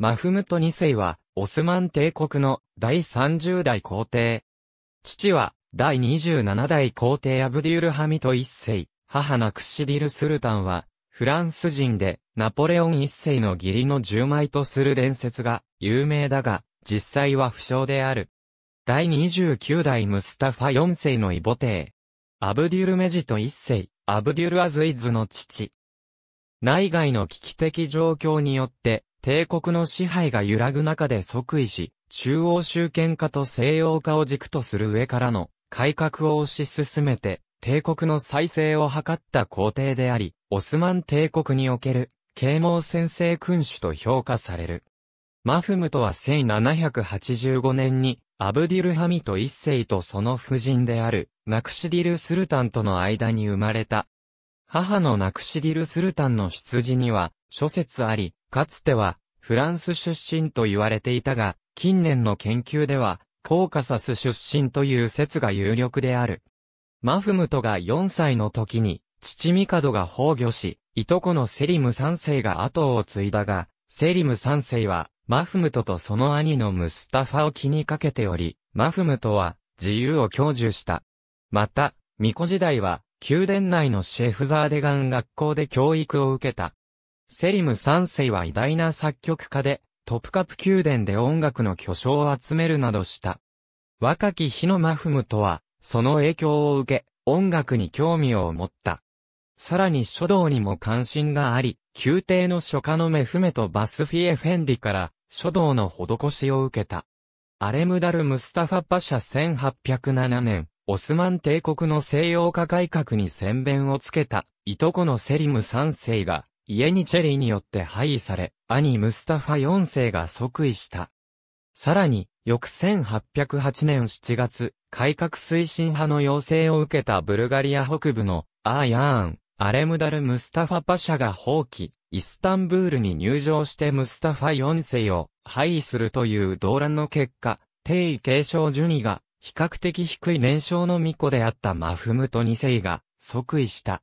マフムト2世は、オスマン帝国の第30代皇帝。父は、第27代皇帝アブディュルハミト1世、母ナクシディル・スルタンは、フランス人で、ナポレオン1世の義理の10枚とする伝説が有名だが、実際は不詳である。第29代ムスタファ4世の異母帝。アブデュルメジト1世、アブデュルアズイズの父。内外の危機的状況によって、帝国の支配が揺らぐ中で即位し、中央集権化と西洋化を軸とする上からの改革を推し進めて、帝国の再生を図った皇帝であり、オスマン帝国における啓蒙先制君主と評価される。マフムトは1785年に、アブディルハミト一世とその夫人である、ナクシディル・スルタンとの間に生まれた。母のナクシディル・スルタンの出自には、諸説あり、かつては、フランス出身と言われていたが、近年の研究では、コーカサス出身という説が有力である。マフムトが4歳の時に、父ミカドが崩御し、いとこのセリム3世が後を継いだが、セリム3世は、マフムトとその兄のムスタファを気にかけており、マフムトは、自由を享受した。また、巫女時代は、宮殿内のシェフザーデガン学校で教育を受けた。セリム3世は偉大な作曲家で、トプカプ宮殿で音楽の巨匠を集めるなどした。若き日のマフムとは、その影響を受け、音楽に興味を持った。さらに書道にも関心があり、宮廷の書家のメフメとバスフィエ・フェンディから書道の施しを受けた。アレムダル・ムスタファ・パシャ1807年、オスマン帝国の西洋化改革に宣弁をつけた、いとこのセリム3世が、家にチェリーによって廃位され、兄ムスタファ4世が即位した。さらに、翌1808年7月、改革推進派の要請を受けたブルガリア北部のアーヤーン、アレムダル・ムスタファパシャが放棄、イスタンブールに入場してムスタファ4世を廃位するという動乱の結果、帝位継承順位が比較的低い年少の巫女であったマフムト2世が即位した。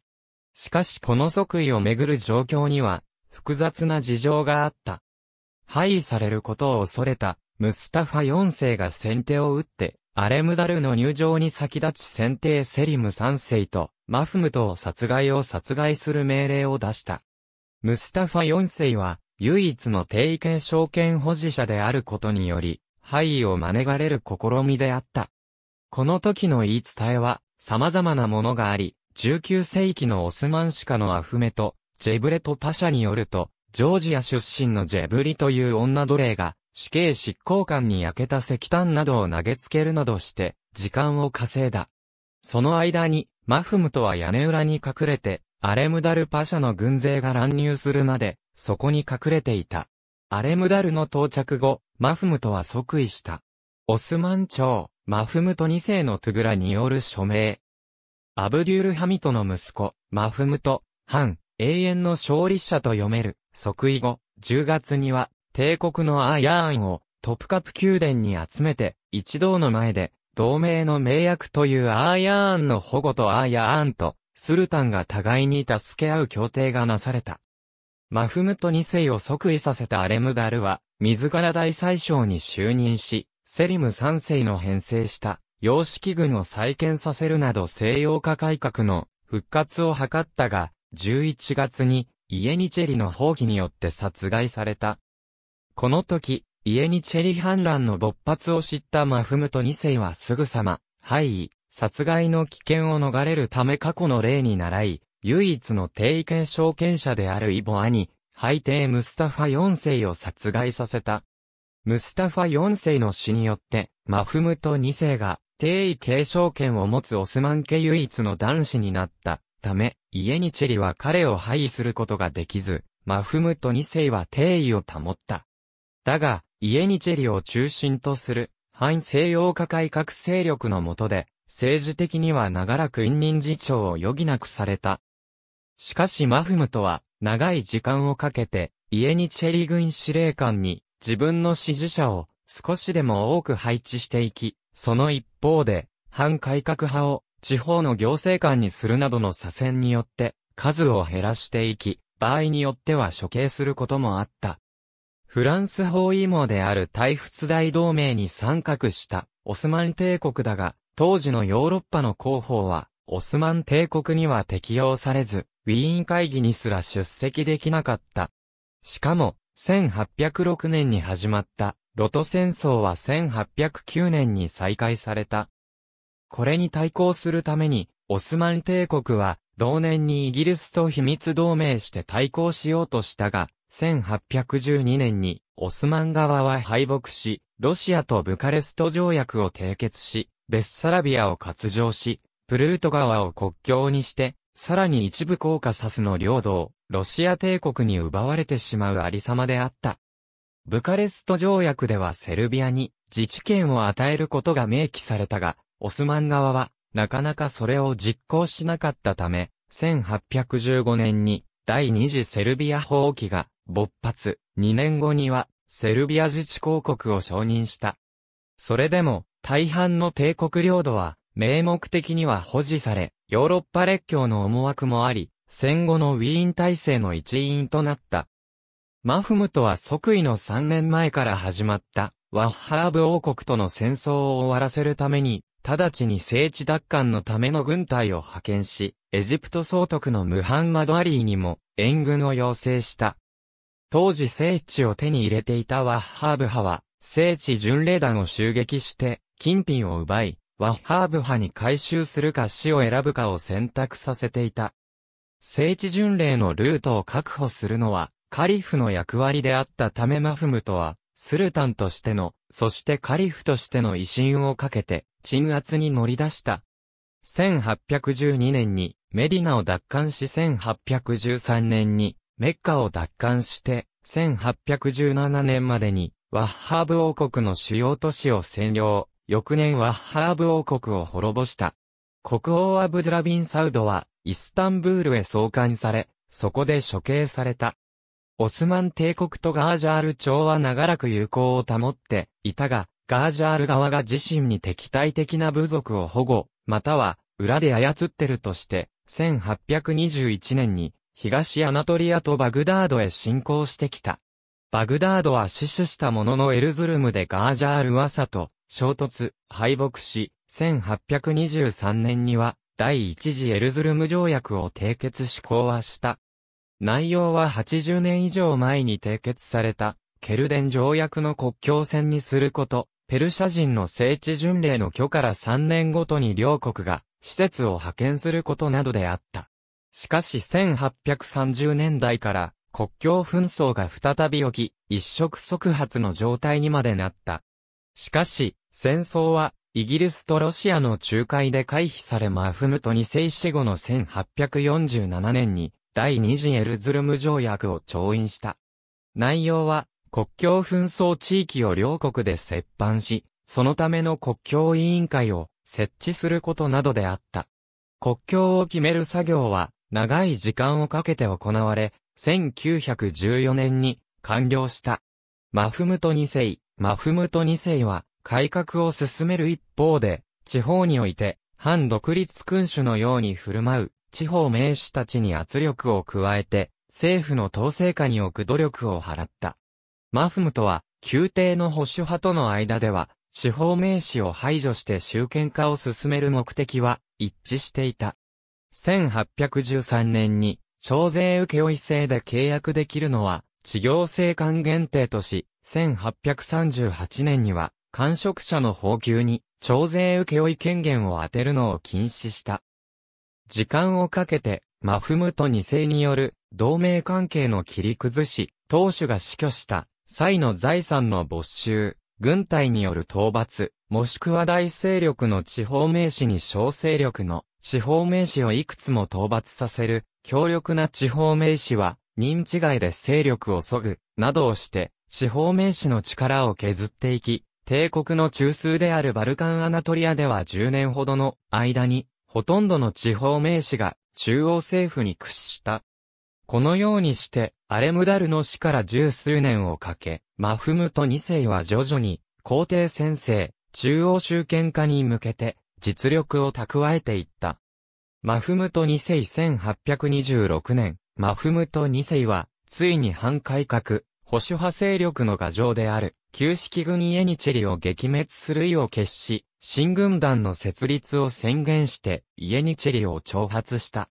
しかしこの即位をめぐる状況には、複雑な事情があった。廃位されることを恐れた、ムスタファ4世が先手を打って、アレムダルの入場に先立ち先帝セリム3世と、マフムトを殺害を殺害する命令を出した。ムスタファ4世は、唯一の定位権証券保持者であることにより、廃位を免れる試みであった。この時の言い伝えは、様々なものがあり、19世紀のオスマンシカのアフメト、ジェブレト・パシャによると、ジョージア出身のジェブリという女奴隷が、死刑執行官に焼けた石炭などを投げつけるなどして、時間を稼いだ。その間に、マフムとは屋根裏に隠れて、アレムダルパシャの軍勢が乱入するまで、そこに隠れていた。アレムダルの到着後、マフムトは即位した。オスマン朝、マフムト2世のトゥグラによる署名、アブデュールハミトの息子、マフムト、ハン、永遠の勝利者と読める、即位後、10月には、帝国のアーヤーンを、トプカプ宮殿に集めて、一同の前で、同盟の名役というアーヤーンの保護とアーヤーンと、スルタンが互いに助け合う協定がなされた。マフムト2世を即位させたアレムダルは、自ら大宰相に就任し、セリム3世の編成した様式軍を再建させるなど西洋化改革の復活を図ったが、11月にイエニチェリの放棄によって殺害された。この時、イエニチェリ反乱の勃発を知ったマフムト2世はすぐさま、廃位、殺害の危険を逃れるため過去の例に習い、唯一の定位権証権者であるイボアに、ハ帝ムスタファ4世を殺害させた。ムスタファ4世の死によって、マフムト2世が帝位継承権を持つオスマン家唯一の男子になったため、イエニチェリは彼を廃位することができず、マフムト2世は帝位を保った。だが、イエニチェリを中心とする、反西洋化改革勢力の下で、政治的には長らく委任事長を余儀なくされた。しかしマフムトは、長い時間をかけて、イエニチェリ軍司令官に、自分の支持者を、少しでも多く配置していき、その一方で、反改革派を地方の行政官にするなどの左遷によって、数を減らしていき、場合によっては処刑することもあった。フランス包囲網である大仏大同盟に参画したオスマン帝国だが、当時のヨーロッパの広報は、オスマン帝国には適用されず、ウィーン会議にすら出席できなかった。しかも、1806年に始まったロト戦争は1809年に再開された。これに対抗するために、オスマン帝国は、同年にイギリスと秘密同盟して対抗しようとしたが、1812年に、オスマン側は敗北し、ロシアとブカレスト条約を締結し、ベッサラビアを割譲し、プルート側を国境にして、さらに一部コーカサスの領土を、ロシア帝国に奪われてしまうありさまであった。ブカレスト条約ではセルビアに自治権を与えることが明記されたが、オスマン側はなかなかそれを実行しなかったため、1815年に第二次セルビア放棄が勃発、2年後にはセルビア自治公国を承認した。それでも大半の帝国領土は名目的には保持され、ヨーロッパ列強の思惑もあり、戦後のウィーン体制の一員となった。マフムトは即位の3年前から始まった、ワッハーブ王国との戦争を終わらせるために、直ちに聖地奪還のための軍隊を派遣し、エジプト総督のムハンマド・アリーにも援軍を要請した。当時聖地を手に入れていたワッハーブ派は、聖地巡礼団を襲撃して、金品を奪い、ワッハーブ派に回収するか死を選ぶかを選択させていた。聖地巡礼のルートを確保するのは、カリフの役割であったタメマフムトは、スルタンとしての、そしてカリフとしての威信をかけて、鎮圧に乗り出した。1812年にメディナを奪還し1813年にメッカを奪還して、1817年までにワッハーブ王国の主要都市を占領、翌年ワッハーブ王国を滅ぼした。国王アブドラビン・サウドはイスタンブールへ送還され、そこで処刑された。オスマン帝国とガージャール朝は長らく友好を保っていたが、ガージャール側が自身に敵対的な部族を保護、または裏で操ってるとして、1821年に東アナトリアとバグダードへ侵攻してきた。バグダードは死守したもののエルズルムでガージャール朝と衝突、敗北し、1823年には第一次エルズルム条約を締結し行はした。内容は80年以上前に締結された、ケルデン条約の国境線にすること、ペルシャ人の聖地巡礼の許から3年ごとに両国が施設を派遣することなどであった。しかし1830年代から国境紛争が再び起き、一触即発の状態にまでなった。しかし、戦争はイギリスとロシアの仲介で回避されマフムトに世死後の1847年に第二次エルズルム条約を調印した。内容は、国境紛争地域を両国で接班し、そのための国境委員会を設置することなどであった。国境を決める作業は、長い時間をかけて行われ、1914年に完了した。マフムト2世、マフムト2世は、改革を進める一方で、地方において、反独立君主のように振る舞う、地方名士たちに圧力を加えて、政府の統制下に置く努力を払った。マフムとは、宮廷の保守派との間では、地方名士を排除して集権化を進める目的は一致していた。1813年に、徴税請負制で契約できるのは、地業制間限定とし、1838年には、官職者の報給に、徴税請負権限を当てるのを禁止した。時間をかけて、マフムト2世による同盟関係の切り崩し、当主が死去した際の財産の没収、軍隊による討伐、もしくは大勢力の地方名士に小勢力の地方名士をいくつも討伐させる、強力な地方名士は、認知外で勢力を削ぐ、などをして、地方名士の力を削っていき、帝国の中枢であるバルカンアナトリアでは10年ほどの間に、ほとんどの地方名士が中央政府に屈した。このようにして、アレムダルの死から十数年をかけ、マフムト二世は徐々に、皇帝先生、中央集権化に向けて、実力を蓄えていった。マフムト二世1826年、マフムト二世は、ついに反改革、保守派勢力の牙城である、旧式軍エニチェリを撃滅する意を決し、新軍団の設立を宣言して、イエニチェリを挑発した。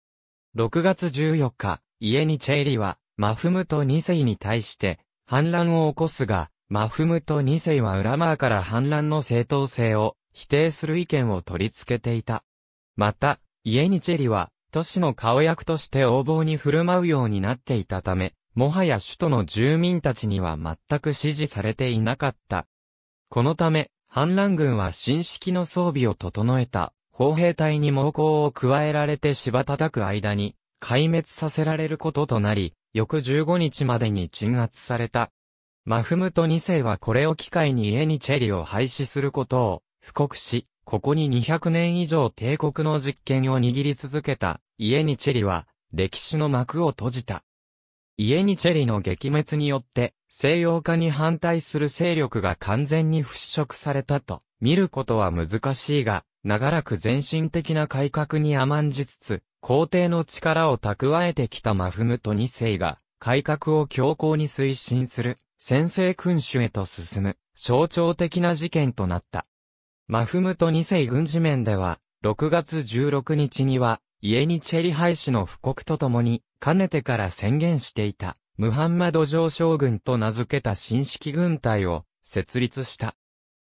6月14日、イエニチェリは、マフムト2世に対して、反乱を起こすが、マフムト2世は裏マーから反乱の正当性を否定する意見を取り付けていた。また、イエニチェリは、都市の顔役として横暴に振る舞うようになっていたため、もはや首都の住民たちには全く支持されていなかった。このため、反乱軍は新式の装備を整えた、砲兵隊に猛攻を加えられて芝叩く間に、壊滅させられることとなり、翌15日までに鎮圧された。マフムト2世はこれを機会に家にチェリを廃止することを、布告し、ここに200年以上帝国の実権を握り続けた、家にチェリは、歴史の幕を閉じた。イエニチェリの撃滅によって西洋化に反対する勢力が完全に払拭されたと見ることは難しいが、長らく前進的な改革に甘んじつつ、皇帝の力を蓄えてきたマフムト2世が、改革を強硬に推進する、先制君主へと進む、象徴的な事件となった。マフムト2世軍事面では、6月16日には、家にチェリハイ氏の布告とともに、かねてから宣言していた、ムハンマド上将軍と名付けた新式軍隊を設立した。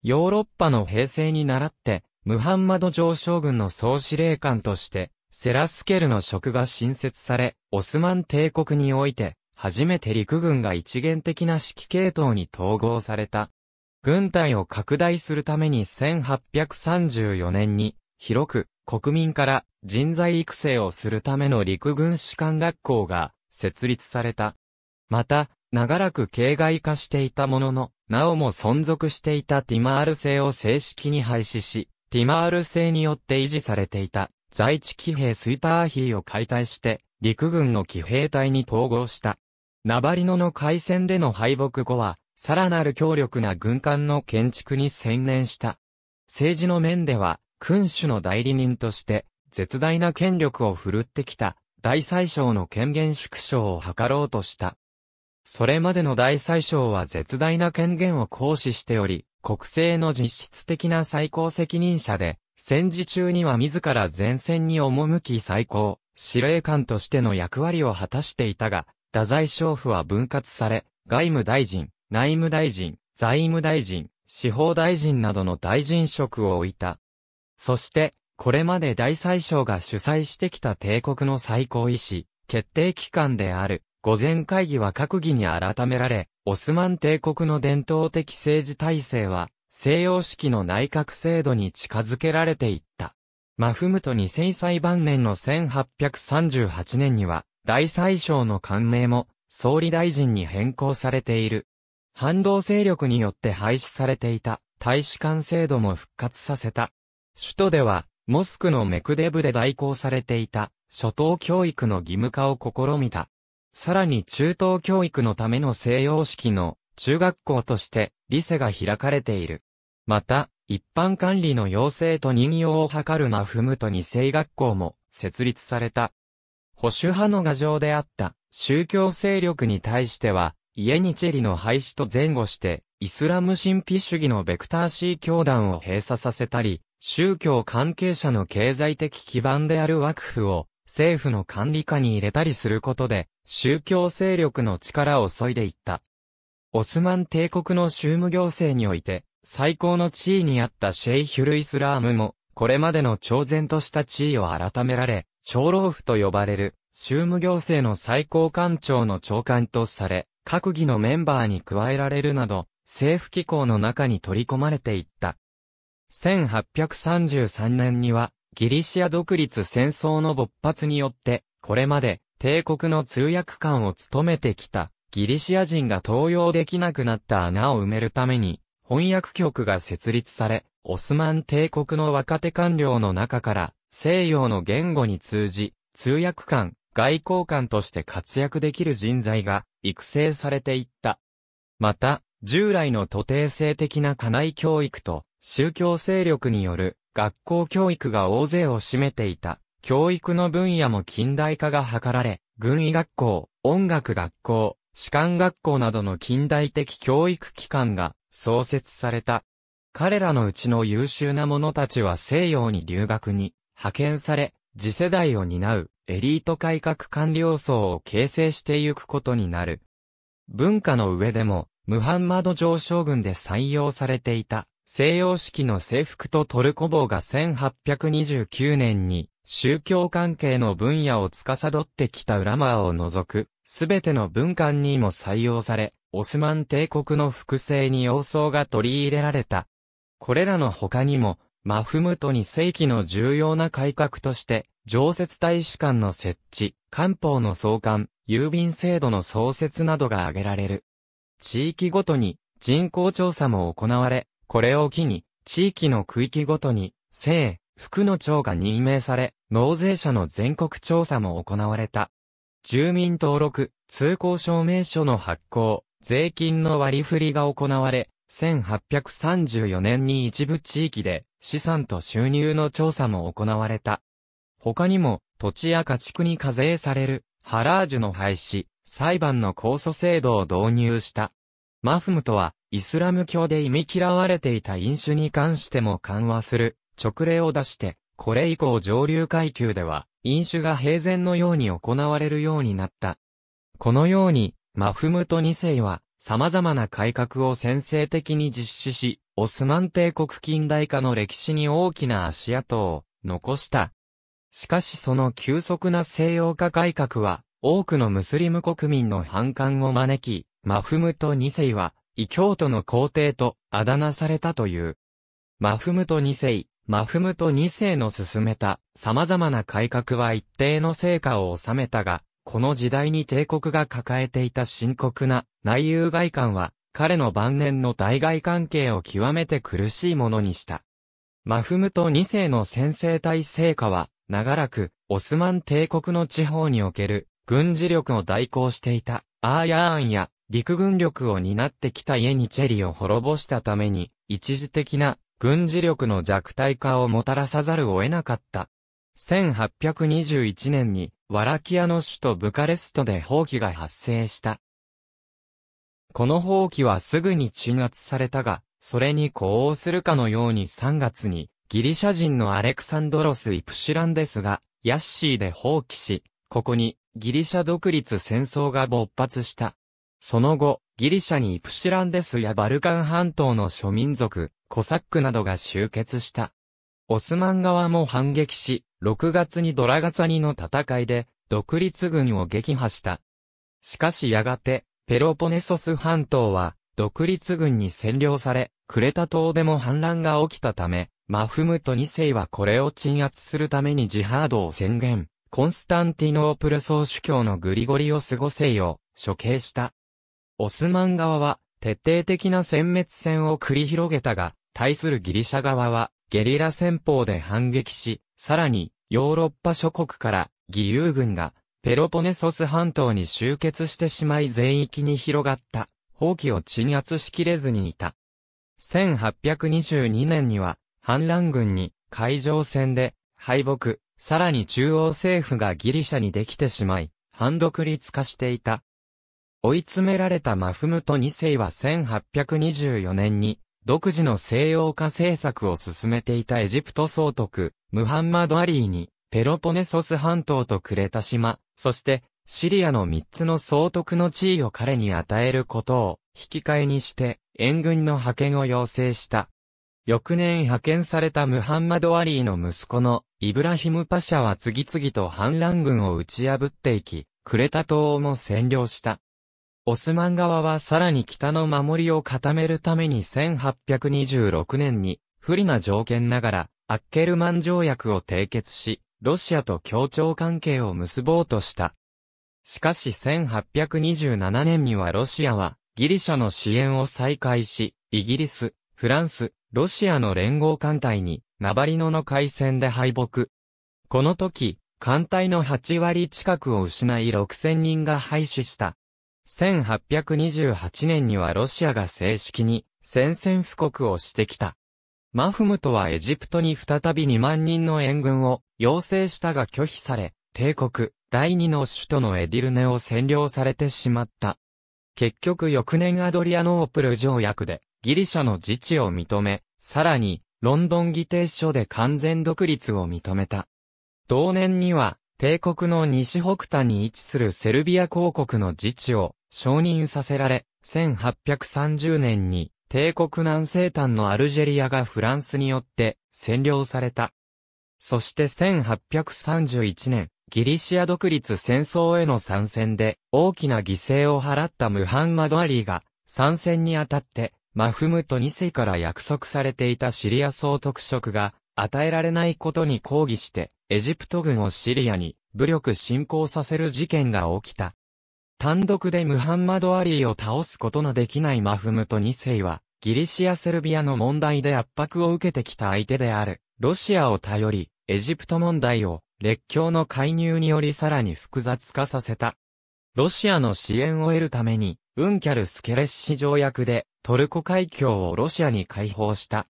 ヨーロッパの平成に倣って、ムハンマド上将軍の総司令官として、セラスケルの職が新設され、オスマン帝国において、初めて陸軍が一元的な指揮系統に統合された。軍隊を拡大するために1834年に、広く国民から人材育成をするための陸軍士官学校が設立された。また、長らく形骸化していたものの、なおも存続していたティマール製を正式に廃止し、ティマール製によって維持されていた在地騎兵スイパーヒーを解体して、陸軍の騎兵隊に統合した。ナバリノの海戦での敗北後は、さらなる強力な軍艦の建築に専念した。政治の面では、君主の代理人として、絶大な権力を振るってきた、大宰相の権限縮小を図ろうとした。それまでの大宰相は絶大な権限を行使しており、国政の実質的な最高責任者で、戦時中には自ら前線に赴き最高、司令官としての役割を果たしていたが、太宰相府は分割され、外務大臣、内務大臣、財務大臣、司法大臣などの大臣職を置いた。そして、これまで大宰相が主催してきた帝国の最高意思、決定機関である、御前会議は閣議に改められ、オスマン帝国の伝統的政治体制は、西洋式の内閣制度に近づけられていった。マフムト2 0歳晩年の1838年には、大宰相の官名も、総理大臣に変更されている。反動勢力によって廃止されていた、大使館制度も復活させた。首都では、モスクのメクデブで代行されていた、初等教育の義務化を試みた。さらに中等教育のための西洋式の中学校としてリセが開かれている。また、一般管理の要請と任用を図るマフムト二世学校も設立された。保守派の牙城であった宗教勢力に対しては、イエニチェリの廃止と前後して、イスラム神秘主義のベクターシー教団を閉鎖させたり、宗教関係者の経済的基盤である幕府を政府の管理下に入れたりすることで宗教勢力の力を削いでいった。オスマン帝国の宗務行政において最高の地位にあったシェイヒュルイスラームもこれまでの超然とした地位を改められ、長老府と呼ばれる宗務行政の最高官庁の長官とされ、閣議のメンバーに加えられるなど、政府機構の中に取り込まれていった。1833年には、ギリシア独立戦争の勃発によって、これまで帝国の通訳官を務めてきたギリシア人が登用できなくなった穴を埋めるために、翻訳局が設立され、オスマン帝国の若手官僚の中から西洋の言語に通じ、通訳官、外交官として活躍できる人材が育成されていった。また、従来の徒弟性的な家内教育と宗教勢力による学校教育が大勢を占めていた。教育の分野も近代化が図られ、軍医学校、音楽学校、士官学校などの近代的教育機関が創設された。彼らのうちの優秀な者たちは西洋に留学に派遣され、次世代を担うエリート改革官僚層を形成してゆくことになる。文化の上でも、ムハンマド上将軍で採用されていた西洋式の制服とトルコ帽が1829年に宗教関係の分野を司ってきたウラマーを除く、すべての文官にも採用され、オスマン帝国の複製に様相が取り入れられた。これらの他にも、マフムトに世紀の重要な改革として、常設大使館の設置、官報の創刊、郵便制度の創設などが挙げられる。地域ごとに人口調査も行われ、これを機に、地域の区域ごとに、姓、服の長が任命され、納税者の全国調査も行われた。住民登録、通行証明書の発行、税金の割り振りが行われ、1834年に一部地域で資産と収入の調査も行われた。他にも土地や家畜に課税されるハラージュの廃止、裁判の控訴制度を導入した。マフムとはイスラム教で忌み嫌われていた飲酒に関しても緩和する直令を出して、これ以降上流階級では飲酒が平然のように行われるようになった。このように、マフムト2世は様々な改革を先制的に実施し、オスマン帝国近代化の歴史に大きな足跡を残した。しかしその急速な西洋化改革は、多くのムスリム国民の反感を招き、マフムト2世は、異教徒の皇帝とあだ名されたという。マフムト2世、マフムト2世の進めた様々な改革は一定の成果を収めたが、この時代に帝国が抱えていた深刻な内憂外患は、彼の晩年の対外関係を極めて苦しいものにした。マフムト2世の先制体成果は、長らく、オスマン帝国の地方における軍事力を代行していた、アーヤーンや陸軍力を担ってきた家にチェリを滅ぼしたために、一時的な軍事力の弱体化をもたらさざるを得なかった。1821年に、ワラキアの首都ブカレストで放棄が発生した。この放棄はすぐに鎮圧されたが、それに呼応するかのように3月に、ギリシャ人のアレクサンドロス・イプシランですが、ヤッシーで放棄し、ここにギリシャ独立戦争が勃発した。その後、ギリシャにイプシランデスやバルカン半島の諸民族、コサックなどが集結した。オスマン側も反撃し、6月にドラガツァニの戦いで、独立軍を撃破した。しかしやがて、ペロポネソス半島は、独立軍に占領され、クレタ島でも反乱が起きたため、マフムト2世はこれを鎮圧するためにジハードを宣言、コンスタンティノープル総主教のグリゴリオス5世を処刑した。オスマン側は、徹底的な殲滅戦を繰り広げたが、対するギリシャ側は、ゲリラ戦法で反撃し、さらに、ヨーロッパ諸国から、義勇軍が、ペロポネソス半島に集結してしまい全域に広がった、放棄を鎮圧しきれずにいた。1822年には、反乱軍に、海上戦で、敗北、さらに中央政府がギリシャにできてしまい、反独立化していた。追い詰められたマフムト2世は1824年に、独自の西洋化政策を進めていたエジプト総督、ムハンマド・アリーに、ペロポネソス半島とクレタ島、そして、シリアの3つの総督の地位を彼に与えることを、引き換えにして、援軍の派遣を要請した。翌年派遣されたムハンマド・アリーの息子のイブラヒム・パシャは次々と反乱軍を打ち破っていき、クレタ島をも占領した。オスマン側はさらに北の守りを固めるために1826年に不利な条件ながらアッケルマン条約を締結し、ロシアと協調関係を結ぼうとした。しかし1827年にはロシアはギリシャの支援を再開し、イギリス、フランス、ロシアの連合艦隊にナバリノの海戦で敗北。この時、艦隊の8割近くを失い6000人が廃止した1828年にはロシアが正式に宣戦布告をしてきた。マフムトはエジプトに再び2万人の援軍を要請したが拒否され、帝国第二の首都のエディルネを占領されてしまった。結局翌年アドリアノープル条約でギリシャの自治を認め、さらにロンドン議定書で完全独立を認めた。同年には帝国の西北端に位置するセルビア公国の自治を承認させられ、1830年に帝国南西端のアルジェリアがフランスによって占領された。そして1831年、ギリシア独立戦争への参戦で大きな犠牲を払ったムハンマドアリーが参戦にあたってマフムト2世から約束されていたシリア総督職が与えられないことに抗議してエジプト軍をシリアに武力侵攻させる事件が起きた。単独でムハンマド・アリーを倒すことのできないマフムト2世は、ギリシア・セルビアの問題で圧迫を受けてきた相手である、ロシアを頼り、エジプト問題を、列強の介入によりさらに複雑化させた。ロシアの支援を得るために、ウンキャルスケレッシ条約で、トルコ海峡をロシアに解放した。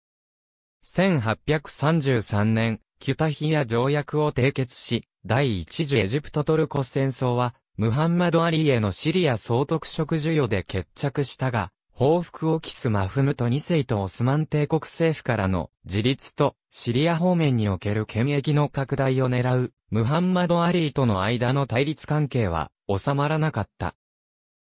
1833年、キュタヒア条約を締結し、第一次エジプトトルコ戦争は、ムハンマド・アリーへのシリア総督職授与で決着したが、報復を期すマフムト2世とオスマン帝国政府からの自立とシリア方面における権益の拡大を狙うムハンマド・アリーとの間の対立関係は収まらなかった。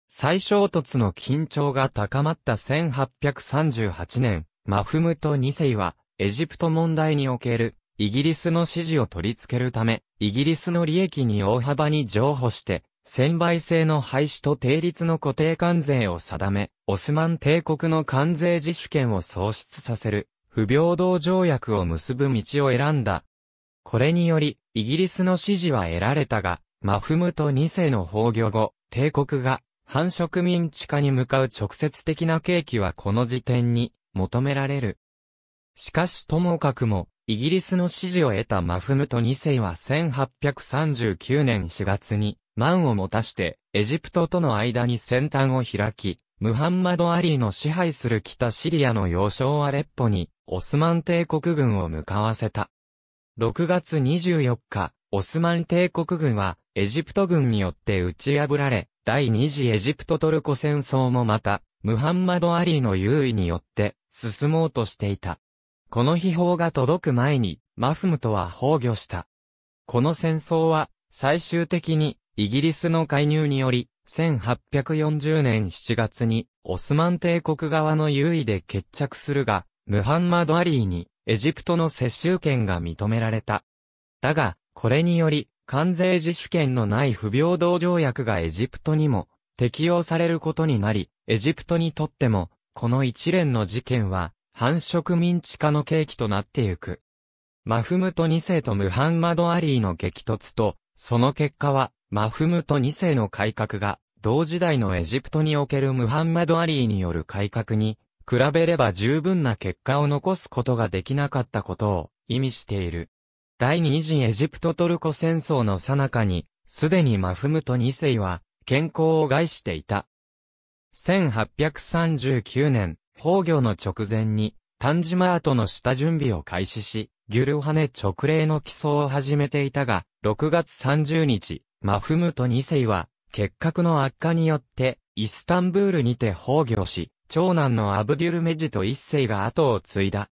再衝突の緊張が高まった1838年、マフムト2世はエジプト問題におけるイギリスの支持を取り付けるため、イギリスの利益に大幅に譲歩して、専売制の廃止と定率の固定関税を定め、オスマン帝国の関税自主権を喪失させる、不平等条約を結ぶ道を選んだ。これにより、イギリスの支持は得られたが、マフムト2世の崩御後、帝国が繁殖民地化に向かう直接的な契機はこの時点に求められる。しかしともかくも、イギリスの支持を得たマフムト2世は1839年4月に、満を持たして、エジプトとの間に先端を開き、ムハンマド・アリーの支配する北シリアの要衝アレッポに、オスマン帝国軍を向かわせた。6月24日、オスマン帝国軍は、エジプト軍によって打ち破られ、第二次エジプトトルコ戦争もまた、ムハンマド・アリーの優位によって、進もうとしていた。この秘宝が届く前に、マフムトは崩御した。この戦争は、最終的に、イギリスの介入により、1840年7月に、オスマン帝国側の優位で決着するが、ムハンマド・アリーに、エジプトの接収権が認められた。だが、これにより、関税自主権のない不平等条約がエジプトにも、適用されることになり、エジプトにとっても、この一連の事件は、繁殖民地化の契機となってゆく。マフムト2世とムハンマド・アリーの激突と、その結果は、マフムト2世の改革が、同時代のエジプトにおけるムハンマド・アリーによる改革に、比べれば十分な結果を残すことができなかったことを意味している。第二次エジプトトルコ戦争の最中に、すでにマフムト2世は、健康を害していた。1839年、崩御の直前に、丹島跡の下準備を開始し、ギュルハネ直令の起草を始めていたが、6月30日、マフムト2世は、結核の悪化によって、イスタンブールにて崩御し、長男のアブデュルメジと一世が後を継いだ。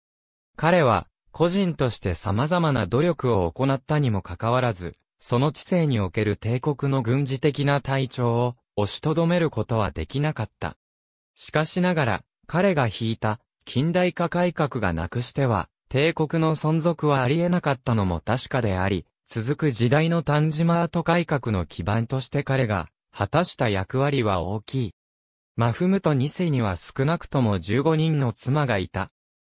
彼は、個人として様々な努力を行ったにもかかわらず、その知性における帝国の軍事的な体調を押しとどめることはできなかった。しかしながら、彼が引いた近代化改革がなくしては、帝国の存続はあり得なかったのも確かであり、続く時代のマート改革の基盤として彼が果たした役割は大きい。マフムト2世には少なくとも15人の妻がいた。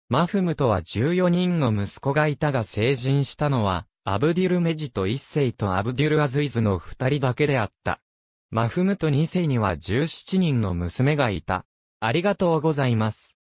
マフムトは14人の息子がいたが成人したのは、アブディルメジト1世とアブディルアズイズの2人だけであった。マフムト2世には17人の娘がいた。ありがとうございます。